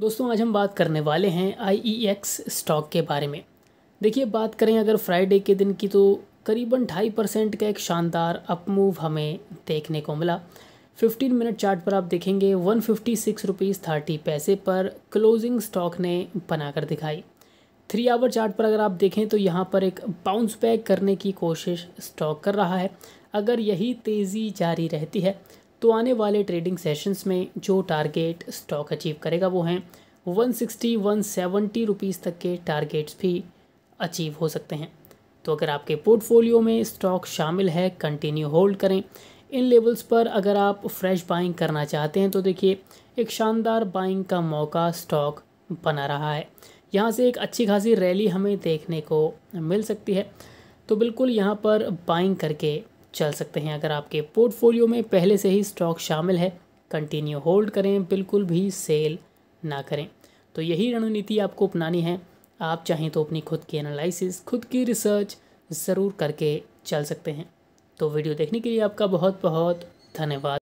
दोस्तों आज हम बात करने वाले हैं आई स्टॉक e के बारे में देखिए बात करें अगर फ्राइडे के दिन की तो करीबन ढाई परसेंट का एक शानदार अपमूव हमें देखने को मिला 15 मिनट चार्ट पर आप देखेंगे one fifty six rupees thirty paise पर क्लोजिंग स्टॉक ने बनाकर दिखाई थ्री आवर चार्ट पर अगर आप देखें तो यहाँ पर एक बाउंस बैक करने की कोशिश स्टॉक कर रहा है अगर यही तेज़ी जारी रहती है तो आने वाले ट्रेडिंग सेशंस में जो टारगेट स्टॉक अचीव करेगा वो हैं 160 170 रुपीस तक के टारगेट्स भी अचीव हो सकते हैं तो अगर आपके पोर्टफोलियो में स्टॉक शामिल है कंटिन्यू होल्ड करें इन लेवल्स पर अगर आप फ्रेश बाइंग करना चाहते हैं तो देखिए एक शानदार बाइंग का मौका स्टॉक बना रहा है यहाँ से एक अच्छी खासी रैली हमें देखने को मिल सकती है तो बिल्कुल यहाँ पर बाइंग करके चल सकते हैं अगर आपके पोर्टफोलियो में पहले से ही स्टॉक शामिल है कंटिन्यू होल्ड करें बिल्कुल भी सेल ना करें तो यही रणनीति आपको अपनानी है आप चाहें तो अपनी खुद की एनालिसिस खुद की रिसर्च ज़रूर करके चल सकते हैं तो वीडियो देखने के लिए आपका बहुत बहुत धन्यवाद